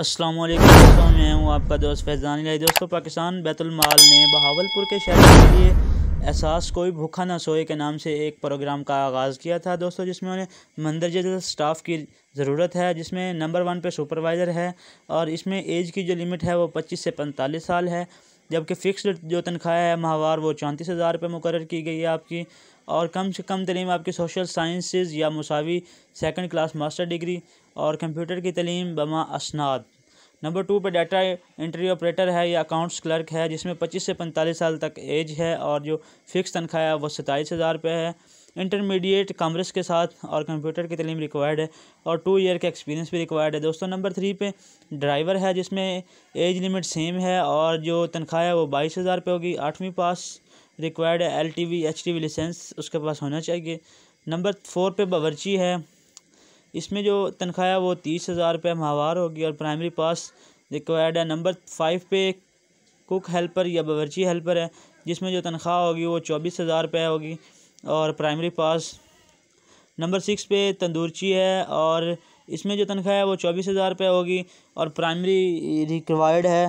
अस्सलाम वालेकुम मैं हूँ आपका दोस्त फैजान लाई दोस्तों पाकिस्तान बैतुलमाल ने बहावलपुर के शहर के लिए एहसास कोई भूखा ना सोए के नाम से एक प्रोग्राम का आगाज़ किया था दोस्तों जिसमें उन्हें मंदरजल स्टाफ़ की ज़रूरत है जिसमें नंबर वन पे सुपरवाइज़र है और इसमें एज की जो लिमिट है वो पच्चीस से पैंतालीस साल है जबकि फ़िक्स्ड जो तनख्वाह है माहवार वो चौंतीस हज़ार रुपये मुकर की गई है आपकी और कम से कम तलीम आपकी सोशल साइंसेज या मसावी सेकंड क्लास मास्टर डिग्री और कंप्यूटर की तलीम बमा असनाद नंबर टू पर डाटा इंट्री ऑपरेटर है या अकाउंट्स क्लर्क है जिसमें पच्चीस से पैंतालीस साल तक एज है और जो फ़िक्स तनख्वाह है वो सताईस हज़ार रुपये है इंटरमीडिएट कामर्स के साथ और कंप्यूटर की तलीम रिक्वायर्ड है और टू ईयर का एक्सपीरियंस भी रिक्वायर्ड है दोस्तों नंबर थ्री पे ड्राइवर है जिसमें एज लिमिट सेम है और जो तनख्वाह है वो बाईस हज़ार रुपये होगी आठवीं पास रिक्वायर्ड है L T V H T V license उसके पास होना चाहिए नंबर फोर पे बावर्ची है इसमें जो तनख्वाह है वो तीस हज़ार रुपये माहवार होगी और प्राइमरी पास रिक्वायर्ड है नंबर फाइव पे कुक हेल्पर या बावर्ची हेल्पर है जिसमें जो तनख्वाह होगी वो चौबीस हज़ार रुपये होगी और प्राइमरी पास नंबर सिक्स पे तंदूरची है और इसमें जो तनख्वाह है वो चौबीस हज़ार रुपये होगी और प्राइमरी रिक्वायर्ड है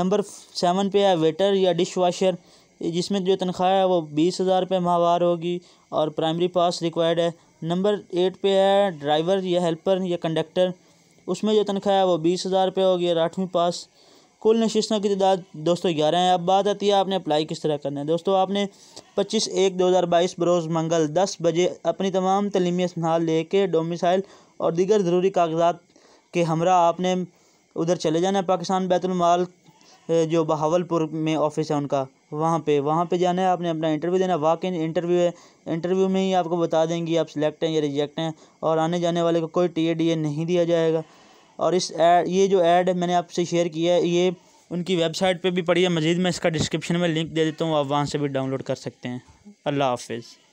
नंबर सेवन पे है वेटर या डिश वाशर जिसमें जो तनख्वाह है वो बीस हज़ार रुपये माहवार होगी और प्राइमरी पास रिक्वायर्ड है नंबर एट पे है ड्राइवर या हेल्पर या कंडक्टर उसमें जो तनख्वाह है वो बीस हज़ार रुपये होगी और आठवीं पास कुल नशस्तों की तदाद दोस्तों ग्यारह है अब बात आती है आपने अप्लाई किस तरह करना है दोस्तों आपने पच्चीस एक दो हज़ार बाईस बरोज़ मंगल दस बजे अपनी तमाम तलीमी असनाल ले कर डोमिसाइल और दीगर ज़रूरी कागजात के हमरा आपने उधर चले जाना है पाकिस्तान बैतुलमाल जो बहावलपुर में ऑफिस है उनका वहाँ पे वहाँ पे जाना है आपने अपना इंटरव्यू देना वाक इन इंटरव्यू है इंटरव्यू में ही आपको बता देंगे आप सिलेक्ट हैं या रिजेक्ट हैं और आने जाने वाले को कोई टी ए डी ए नहीं दिया जाएगा और इस एड ये जो एड मैंने आपसे शेयर किया है ये उनकी वेबसाइट पे भी पड़ी है मज़ीद मैं इसका डिस्क्रिप्शन में लिंक दे देता हूँ आप वहाँ से भी डाउनलोड कर सकते हैं अल्लाह हाफिज़